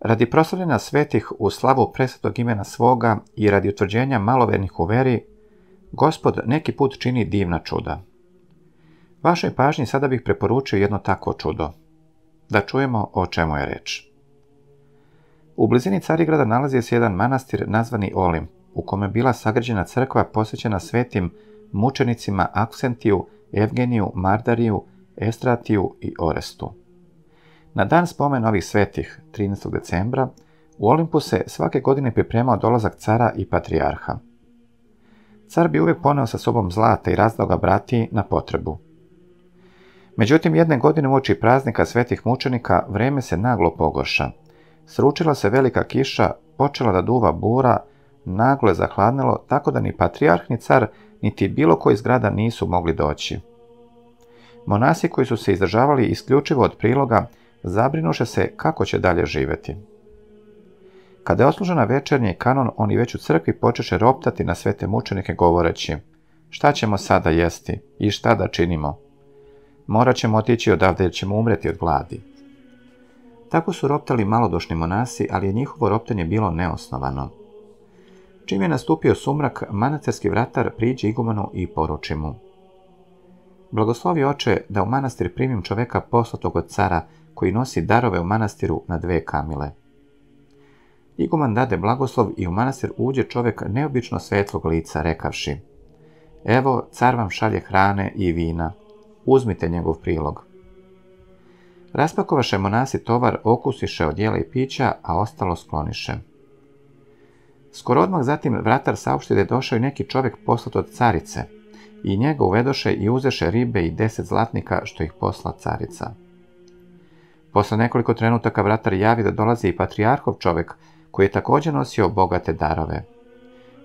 Radi proslavljena svetih u slavu presvetog imena svoga i radi utvrđenja malovernih u veri, gospod neki put čini divna čuda. Vašoj pažnji sada bih preporučio jedno takvo čudo. Da čujemo o čemu je reč. U blizini Carigrada nalazi se jedan manastir nazvani Olim, u kome je bila sagrađena crkva posvećena svetim mučenicima Aksentiju, Evgeniju, Mardariju, Estratiju i Orestu. Na dan spomen ovih svetih, 13. decembra, u Olimpu se svake godine pripremao dolazak cara i patrijarha. Car bi uvijek poneo sa sobom zlata i razdao ga bratiji na potrebu. Međutim, jedne godine uoči praznika svetih mučenika vreme se naglo pogoša. Sručila se velika kiša, počela da duva bura, naglo je zahladnilo tako da ni patrijarh ni car niti bilo koji zgrada nisu mogli doći. Monasi koji su se izdržavali isključivo od priloga zabrinuše se kako će dalje živjeti. Kada je oslužena večernji kanon, oni već u crkvi počeše roptati na svete mučenike govoreći Šta ćemo sada jesti i šta da činimo? Morat ćemo otići odavde jer ćemo umreti od gladi. Tako su roptali malodošni monasi, ali je njihovo roptanje bilo neosnovano. Čim je nastupio sumrak, manacarski vratar priđe igumanu i poruči mu – Blagoslovi oče da u manastir primim čoveka poslatog od cara koji nosi darove u manastiru na dve kamile. Iguman dade blagoslov i u manastir uđe čovjek neobično svetlog lica rekavši Evo, car vam šalje hrane i vina. Uzmite njegov prilog. Raspakovaše monasi tovar, okusiše od jela i pića, a ostalo skloniše. Skoro odmah zatim vratar saopšti da je došao i neki čovjek poslat od carice – i njega uvedoše i uzeše ribe i deset zlatnika što ih posla carica. Posle nekoliko trenutaka vratar javi da dolazi i patrijarhov čovjek koji je također nosio bogate darove.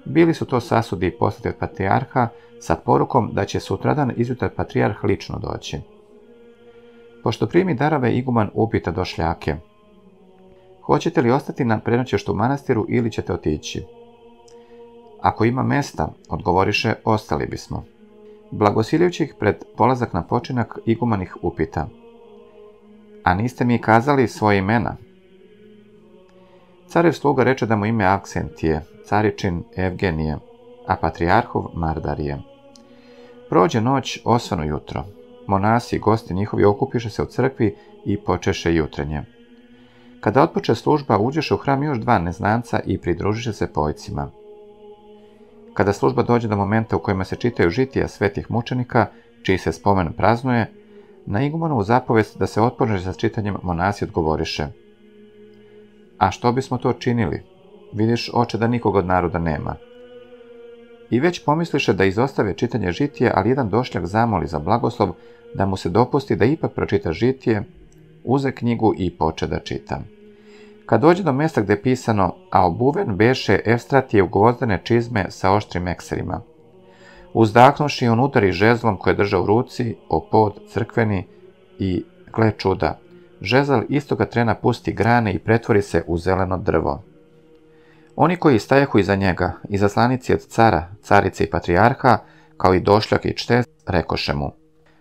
Bili su to sasudi i poslati od patrijarha sa porukom da će sutradan izjutar patrijarh lično doći. Pošto primi darove, iguman upita došljake. Hoćete li ostati na prenoćeštu u manastiru ili ćete otići? Ako ima mesta, odgovoriše, ostali bismo blagosiljujući ih pred polazak na počinak, igumanih upita. A niste mi kazali svoje imena? Carev sluga reče da mu ime Aksentije, caričin Evgenije, a patrijarhov Mardarije. Prođe noć, osvano jutro. Monasi i gosti njihovi okupiše se u crkvi i počeše jutrenje. Kada otpoče služba, uđeš u hram još dva neznanca i pridružiše se pojcima. Kada služba dođe do momenta u kojima se čitaju žitija svetih mučenika, čiji se spomen praznuje, na Igumanovu zapovest da se otpože sa čitanjem monasi odgovoriše. A što bismo to činili? Vidiš oče da nikog od naroda nema. I već pomisliše da izostave čitanje žitije, ali jedan došljak zamoli za blagoslov da mu se dopusti da ipak pročita žitije, uze knjigu i poče da čita. Kad dođe do mjesta gdje je pisano, a obuven beše Efstratije u gvozdane čizme sa oštrim ekserima. Uzdahnuši on udari žezlom koje drža u ruci o pod crkveni i gle čuda. Žezal istoga trena pusti grane i pretvori se u zeleno drvo. Oni koji stajahu iza njega, iza slanici od cara, carice i patrijarha, kao i došljak i čtec, rekoše mu.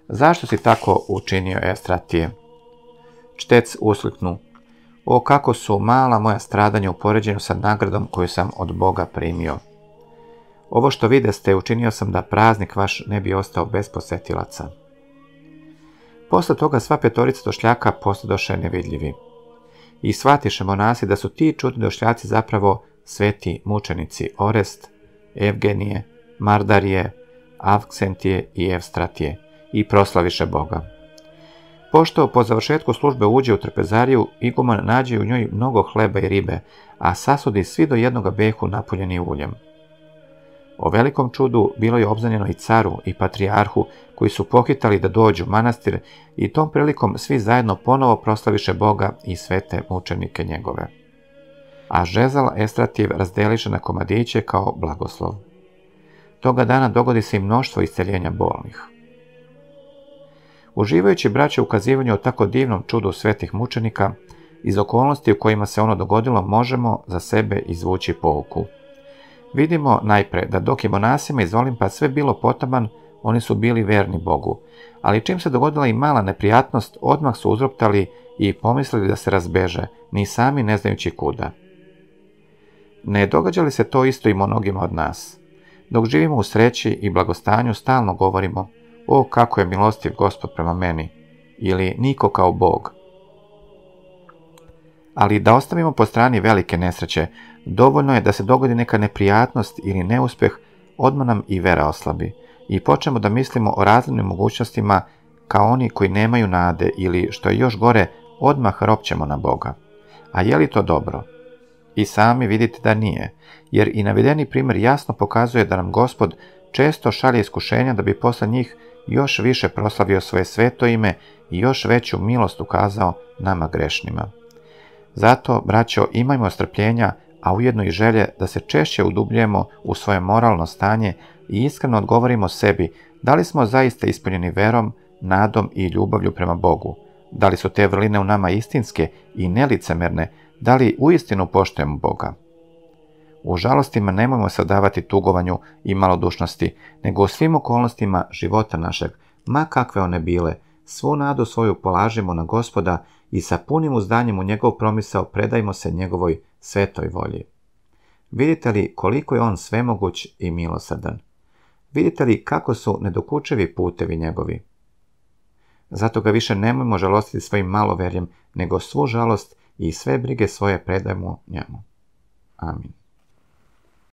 Zašto si tako učinio Estratije? Čtec usliknu. O kako su mala moja stradanja u sa nagradom koju sam od Boga primio. Ovo što vide ste učinio sam da praznik vaš ne bi ostao bez posetilaca. Posle toga sva petorica došljaka postadoše nevidljivi. I shvatiše monasi da su ti čudni došljaci zapravo sveti mučenici Orest, Evgenije, Mardarije, Avksentije i Evstratije i proslaviše Boga. Pošto po završetku službe uđe u trpezariju, Iguman nađe u njoj mnogo hleba i ribe, a sasudi svi do jednoga behu napunjeni uljem. O velikom čudu bilo je obznanjeno i caru i patrijarhu koji su pohitali da dođu u manastir i tom prilikom svi zajedno ponovo proslaviše Boga i svete mučenike njegove. A žezal Estrativ razdeliše na komadiće kao blagoslov. Toga dana dogodi se i mnoštvo isceljenja bolnih. Uživajući braće ukazivanje o tako divnom čudu svetih mučenika, iz okolnosti u kojima se ono dogodilo možemo za sebe izvući pouku. Vidimo najpre da dok je monasima iz Olimpa sve bilo potaban, oni su bili verni Bogu, ali čim se dogodila i mala neprijatnost, odmah su uzroptali i pomislili da se razbeže, ni sami ne znajući kuda. Ne događa li se to isto i mnogima od nas? Dok živimo u sreći i blagostanju, stalno govorimo – o kako je milostiv gospod prema meni, ili niko kao Bog. Ali da ostavimo po strani velike nesreće, dovoljno je da se dogodi neka neprijatnost ili neuspjeh, odmah nam i vera oslabi i počnemo da mislimo o raznim mogućnostima kao oni koji nemaju nade ili, što je još gore, odmah ropćemo na Boga. A je li to dobro? I sami vidite da nije, jer i navedeni primjer jasno pokazuje da nam gospod često šalje iskušenja da bi posle njih još više proslavio svoje sveto ime i još veću milost ukazao nama grešnima. Zato, braćo, imajmo strpljenja, a ujedno i želje da se češće udubljujemo u svoje moralno stanje i iskreno odgovorimo sebi da li smo zaista ispunjeni verom, nadom i ljubavlju prema Bogu. Da li su te vrline u nama istinske i nelicemerne, da li uistinu poštujemo Boga. U žalostima nemojmo sadavati tugovanju i malodušnosti, nego u svim okolnostima života našeg, ma kakve one bile, svu nadu svoju polažimo na gospoda i sa punim uzdanjem u njegov promisao predajmo se njegovoj svetoj volji. Vidite li koliko je on svemoguć i milosrdan? Vidite li kako su nedokučevi putevi njegovi? Zato ga više nemojmo žalostiti svojim maloverjem, nego svu žalost i sve brige svoje predajmo njemu. Amin.